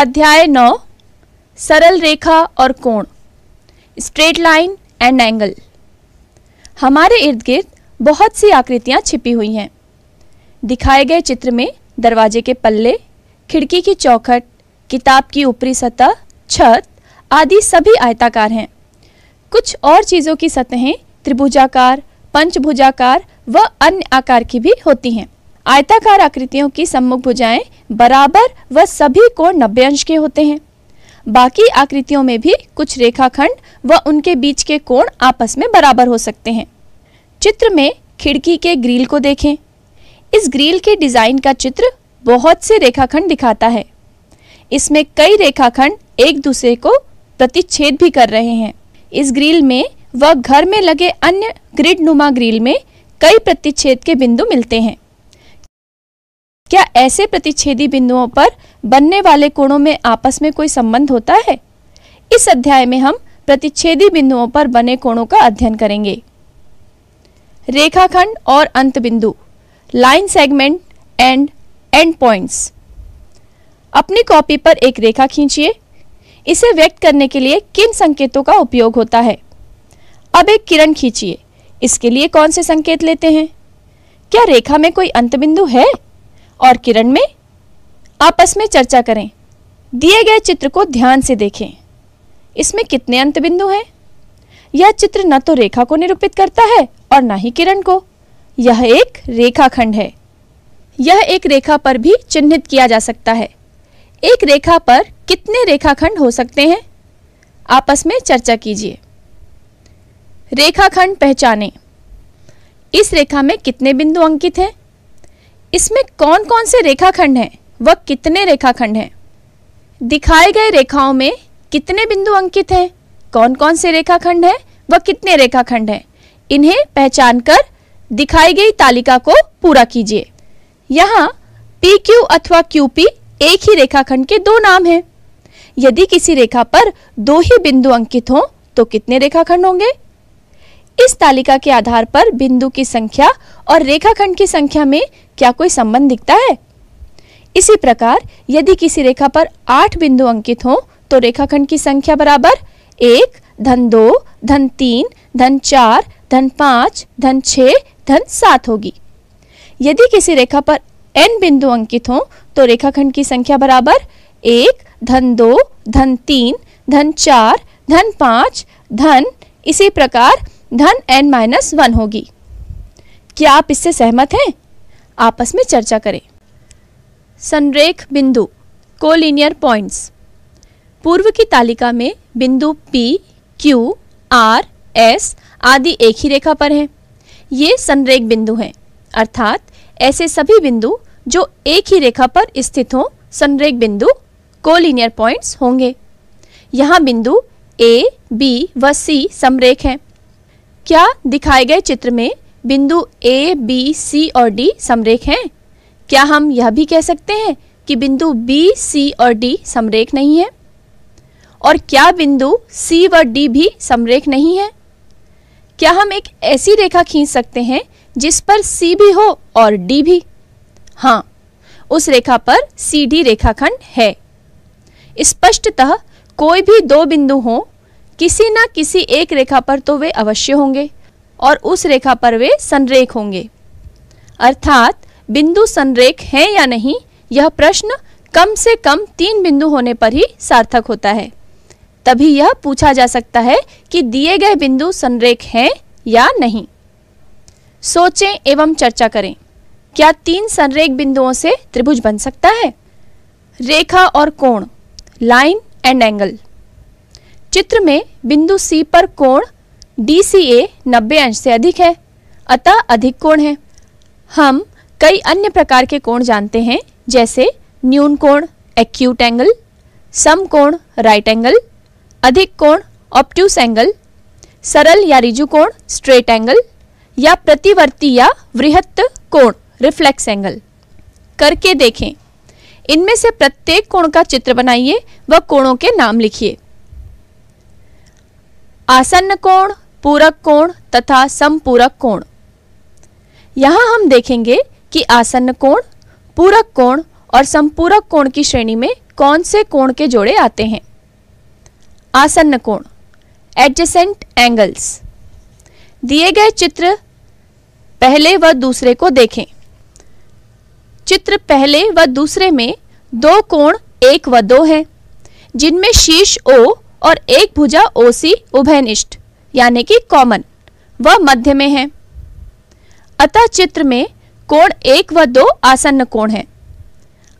अध्याय नौ सरल रेखा और कोण स्ट्रेट लाइन एंड एंगल हमारे इर्द गिर्द बहुत सी आकृतियां छिपी हुई हैं दिखाए गए चित्र में दरवाजे के पल्ले खिड़की की चौखट किताब की ऊपरी सतह छत आदि सभी आयताकार हैं कुछ और चीज़ों की सतहें त्रिभुजाकार पंचभुजाकार व अन्य आकार की भी होती हैं आयताकार आकृतियों की सम्मुख भुजाएं बराबर व सभी कोण 90 अंश के होते हैं बाकी आकृतियों में भी कुछ रेखाखंड व उनके बीच के कोण आपस में बराबर हो सकते हैं चित्र में खिड़की के ग्रिल को देखें इस ग्रिल के डिजाइन का चित्र बहुत से रेखाखंड दिखाता है इसमें कई रेखाखंड एक दूसरे को प्रतिच्छेद भी कर रहे हैं इस ग्रिल में व घर में लगे अन्य ग्रिड नुमा ग्रिल में कई प्रतिच्छेद के बिंदु मिलते हैं क्या ऐसे प्रतिच्छेदी बिंदुओं पर बनने वाले कोणों में आपस में कोई संबंध होता है इस अध्याय में हम प्रतिच्छेदी बिंदुओं पर बने कोणों का अध्ययन करेंगे रेखाखंड और अंत बिंदु line segment and endpoints अपनी कॉपी पर एक रेखा खींचिए इसे व्यक्त करने के लिए किन संकेतों का उपयोग होता है अब एक किरण खींचिए इसके लिए कौन से संकेत लेते हैं क्या रेखा में कोई अंत बिंदु है और किरण में आपस में चर्चा करें दिए गए चित्र को ध्यान से देखें इसमें कितने अंत बिंदु हैं यह चित्र न तो रेखा को निरूपित करता है और न ही किरण को यह एक रेखाखंड है यह एक रेखा पर भी चिन्हित किया जा सकता है एक रेखा पर कितने रेखाखंड हो सकते हैं आपस में चर्चा कीजिए रेखाखंड पहचाने इस रेखा में कितने बिंदु अंकित हैं इसमें कौन कौन से रेखाखंड हैं व कितने रेखाखंड हैं दिखाए गए रेखाओं में कितने बिंदु अंकित हैं कौन कौन से रेखाखंड हैं व कितने रेखाखंड हैं इन्हें पहचान कर दिखाई गई तालिका को पूरा कीजिए यहाँ पी क्यू अथवा क्यू पी एक ही रेखाखंड के दो नाम हैं यदि किसी रेखा पर दो ही बिंदु अंकित हों तो कितने रेखाखंड होंगे इस तालिका के आधार पर बिंदु की संख्या और रेखाखंड की संख्या में क्या कोई संबंध दिखता है इसी प्रकार यदि किसी रेखा पर आठ बिंदु अंकित हों तो रेखाखंड की संख्या बराबर एक धन दो धन तीन धन चार धन पांच धन छ धन सात होगी यदि किसी रेखा पर एन बिंदु अंकित हों तो रेखाखंड की संख्या बराबर एक धन दो धन तीन धन चार धन पांच धन इसी प्रकार धन एन माइनस वन होगी क्या आप इससे सहमत हैं आपस में चर्चा करें संरेख बिंदु कोलिनियर पॉइंट्स पूर्व की तालिका में बिंदु P, Q, R, S आदि एक ही रेखा पर हैं ये संरेख बिंदु हैं अर्थात ऐसे सभी बिंदु जो एक ही रेखा पर स्थित हों संरेख बिंदु कोलिनियर पॉइंट्स होंगे यहाँ बिंदु A, B व C समरेख हैं क्या दिखाए गए चित्र में बिंदु ए बी सी और डी समरेख हैं क्या हम यह भी कह सकते हैं कि बिंदु बी सी और डी समरेख नहीं है और क्या बिंदु सी व डी भी समरेख नहीं है क्या हम एक ऐसी रेखा खींच सकते हैं जिस पर सी भी हो और डी भी हाँ उस रेखा पर सी डी रेखाखंड है स्पष्टतः कोई भी दो बिंदु हो किसी ना किसी एक रेखा पर तो वे अवश्य होंगे और उस रेखा पर वे संरेख होंगे अर्थात बिंदु संरेख हैं या नहीं यह प्रश्न कम से कम तीन बिंदु होने पर ही सार्थक होता है तभी यह पूछा जा सकता है कि दिए गए बिंदु संरेख हैं या नहीं सोचें एवं चर्चा करें क्या तीन संरेख बिंदुओं से त्रिभुज बन सकता है रेखा और कोण लाइन एंड एंगल चित्र में बिंदु सी पर कोण डी सी ए नब्बे अंश से अधिक है अतः अधिक कोण है हम कई अन्य प्रकार के कोण जानते हैं जैसे न्यून कोण एक्यूट एंगल सम कोण राइट एंगल अधिक कोण ऑप्ट्यूस एंगल सरल या रिजु कोण स्ट्रेट एंगल या प्रतिवर्ती या वृहत्त कोण रिफ्लेक्स एंगल करके देखें इनमें से प्रत्येक कोण का चित्र बनाइए व कोणों के नाम लिखिए आसन्न कोण पूरक कोण तथा समपूरक कोण यहां हम देखेंगे कि आसन्न कोण पूरक कोण और संपूरक कोण की श्रेणी में कौन से कोण के जोड़े आते हैं आसन्न कोण एडजेसेंट एंगल्स दिए गए चित्र पहले व दूसरे को देखें चित्र पहले व दूसरे में दो कोण एक व दो हैं जिनमें शीर्ष ओ और एक भुजा ओसी उभयनिष्ठ यानी कि कॉमन व मध्य में है अतः चित्र में कोण एक व दो आसन्न कोण है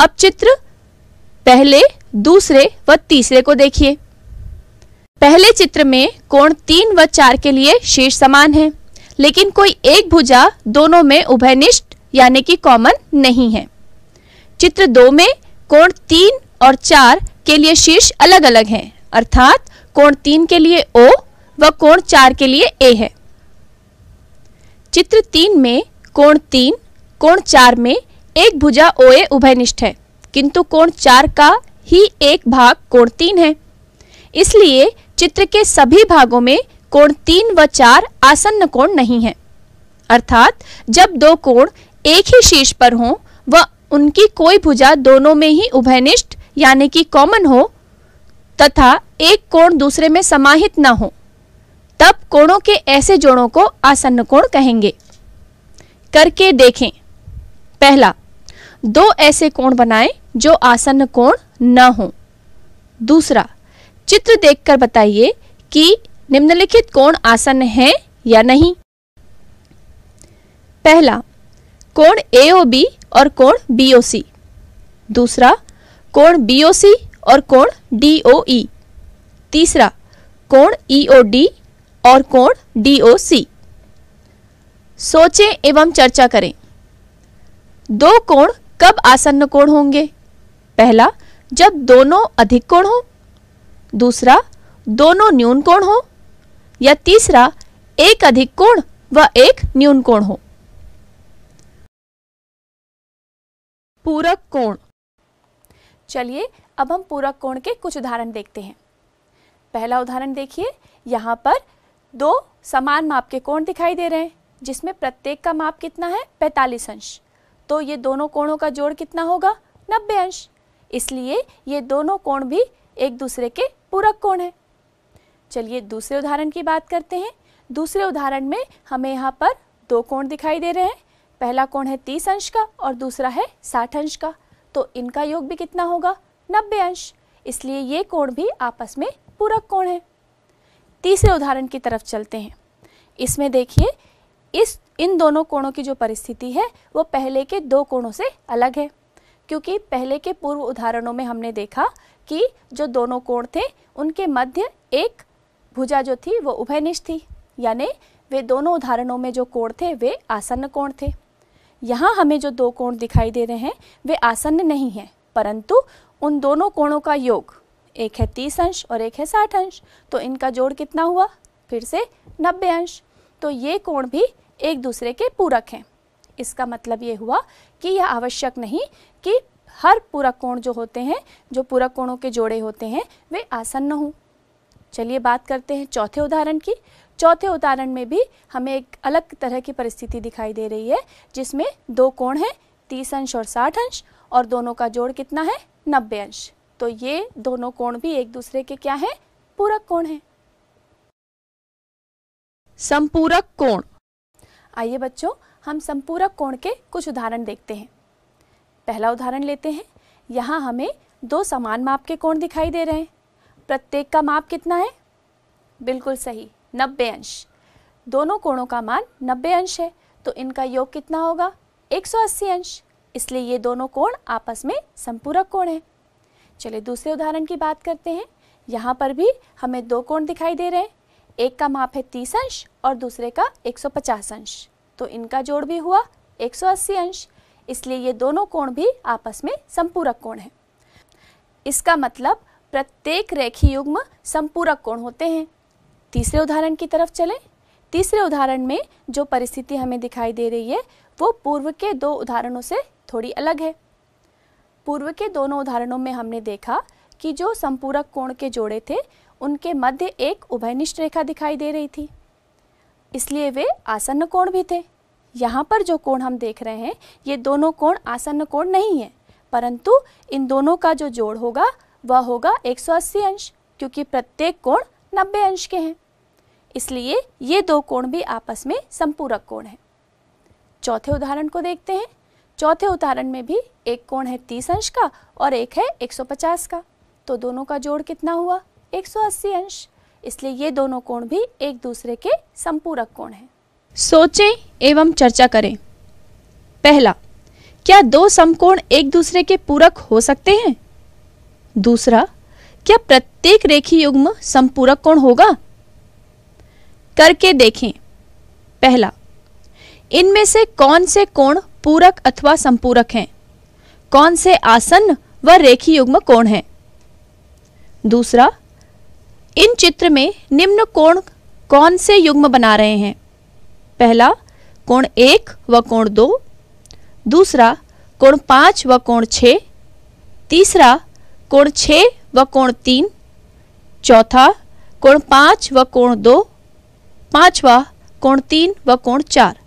अब चित्र पहले दूसरे व तीसरे को देखिए पहले चित्र में कोण तीन व चार के लिए शीर्ष समान है लेकिन कोई एक भुजा दोनों में उभयनिष्ठ यानी कि कॉमन नहीं है चित्र दो में कोण तीन और चार के लिए शीर्ष अलग अलग हैं अर्थात कोण तीन के लिए ओ व कोण चार के लिए ए है चित्र तीन में कोण तीन कोण चार में एक भुजा ओ ए उभयनिष्ठ है किंतु कोण चार का ही एक भाग कोण तीन है इसलिए चित्र के सभी भागों में कोण तीन व चार आसन्न कोण नहीं है अर्थात जब दो कोण एक ही शीर्ष पर हों व उनकी कोई भुजा दोनों में ही उभयनिष्ठ यानी कि कॉमन हो तथा एक कोण दूसरे में समाहित न हो तब कोणों के ऐसे जोड़ों को आसन्न कोण कहेंगे करके देखें पहला दो ऐसे कोण बनाएं जो आसन्न कोण न हो दूसरा चित्र देखकर बताइए कि निम्नलिखित कोण आसन्न है या नहीं पहला कोण एओबी और बी और कोण बीओसी दूसरा कोण बीओसी और कोण डी ओ ई तीसरा कोण ई ओ डी और कोण डी ओ सी सोचें एवं चर्चा करें दो कोण कब आसन्न कोण होंगे पहला जब दोनों अधिक कोण हो दूसरा दोनों न्यून कोण हो या तीसरा एक अधिक कोण व एक न्यून कोण हो पूरक कोण चलिए अब हम पूरक कोण के कुछ उदाहरण देखते हैं पहला उदाहरण देखिए यहाँ पर दो समान माप के कोण दिखाई दे रहे हैं जिसमें प्रत्येक का माप कितना है 45 अंश तो ये दोनों कोणों का जोड़ कितना होगा 90 अंश इसलिए ये दोनों कोण भी एक दूसरे के पूरक कोण है चलिए दूसरे उदाहरण की बात करते हैं दूसरे उदाहरण में हमें यहाँ पर दो कोण दिखाई दे रहे हैं पहला कोण है तीस अंश का और दूसरा है साठ अंश का तो इनका योग भी कितना होगा नब्बे अंश इसलिए ये कोण भी आपस में पूरक कोण है तीसरे उदाहरण की तरफ चलते हैं इसमें देखिए इस इन दोनों कोणों की जो परिस्थिति है वो पहले के दो कोणों से अलग है क्योंकि पहले के पूर्व उदाहरणों में हमने देखा कि जो दोनों कोण थे उनके मध्य एक भुजा जो थी वो उभयनिष्ठ थी यानी वे दोनों उदाहरणों में जो कोण थे वे आसन्न कोण थे यहाँ हमें जो दो कोण दिखाई दे रहे हैं वे आसन्न नहीं हैं परंतु उन दोनों कोणों का योग एक है तीस अंश और एक है साठ अंश तो इनका जोड़ कितना हुआ फिर से नब्बे अंश तो ये कोण भी एक दूसरे के पूरक हैं इसका मतलब ये हुआ कि यह आवश्यक नहीं कि हर पूरक कोण जो होते हैं जो पूरक कोणों के जोड़े होते हैं वे आसन्न हों चलिए बात करते हैं चौथे उदाहरण की चौथे उदाहरण में भी हमें एक अलग तरह की परिस्थिति दिखाई दे रही है जिसमें दो कोण हैं तीस अंश और साठ अंश और दोनों का जोड़ कितना है नब्बे अंश तो ये दोनों कोण भी एक दूसरे के क्या है पूरक कोण है संपूरक कोण आइए बच्चों हम संपूरक कोण के कुछ उदाहरण देखते हैं पहला उदाहरण लेते हैं यहाँ हमें दो समान माप के कोण दिखाई दे रहे हैं प्रत्येक का माप कितना है बिल्कुल सही नब्बे अंश दोनों कोणों का मान नब्बे अंश है तो इनका योग कितना होगा 180 अंश इसलिए ये दोनों कोण आपस में संपूरक कोण है चलिए दूसरे उदाहरण की बात करते हैं यहाँ पर भी हमें दो कोण दिखाई दे रहे हैं एक का माप है तीस अंश और दूसरे का पचास अंश तो इनका जोड़ भी हुआ अस्सी अंश इसलिए ये दोनों कोण भी आपस में संपूरक कोण है इसका मतलब प्रत्येक रेखी युग्म संपूरक कोण होते हैं तीसरे उदाहरण की तरफ चलें तीसरे उदाहरण में जो परिस्थिति हमें दिखाई दे रही है वो पूर्व के दो उदाहरणों से थोड़ी अलग है पूर्व के दोनों उदाहरणों में हमने देखा कि जो संपूरक कोण के जोड़े थे उनके मध्य एक उभयनिष्ठ रेखा दिखाई दे रही थी इसलिए वे आसन्न कोण भी थे यहाँ पर जो कोण हम देख रहे हैं ये दोनों कोण आसन्न कोण नहीं है परंतु इन दोनों का जो जोड़ होगा वह होगा 180 अंश क्योंकि प्रत्येक कोण 90 अंश के हैं इसलिए ये दो कोण भी आपस में संपूरक कोण है चौथे उदाहरण को देखते हैं चौथे उदाहरण में भी एक कोण है तीस अंश का और एक है 150 का तो दोनों का जोड़ कितना हुआ 180 अंश इसलिए ये दोनों कोण भी एक दूसरे के संपूरक कोण हैं। सोचें एवं चर्चा करें पहला क्या दो समकोण एक दूसरे के पूरक हो सकते हैं दूसरा क्या प्रत्येक रेखी युग्म संपूरक कोण होगा करके देखें पहला इनमें से कौन से कोण पूरक अथवा संपूरक हैं कौन से आसन्न व रेखी युग्म कोण हैं दूसरा इन चित्र में निम्न कोण कौन से युग्म बना रहे हैं पहला कोण एक व कोण दो दूसरा कोण पाँच व कोण छ तीसरा कोण छ व कोण तीन चौथा कोण पाँच व कोण दो पांचवा कोण तीन व कोण चार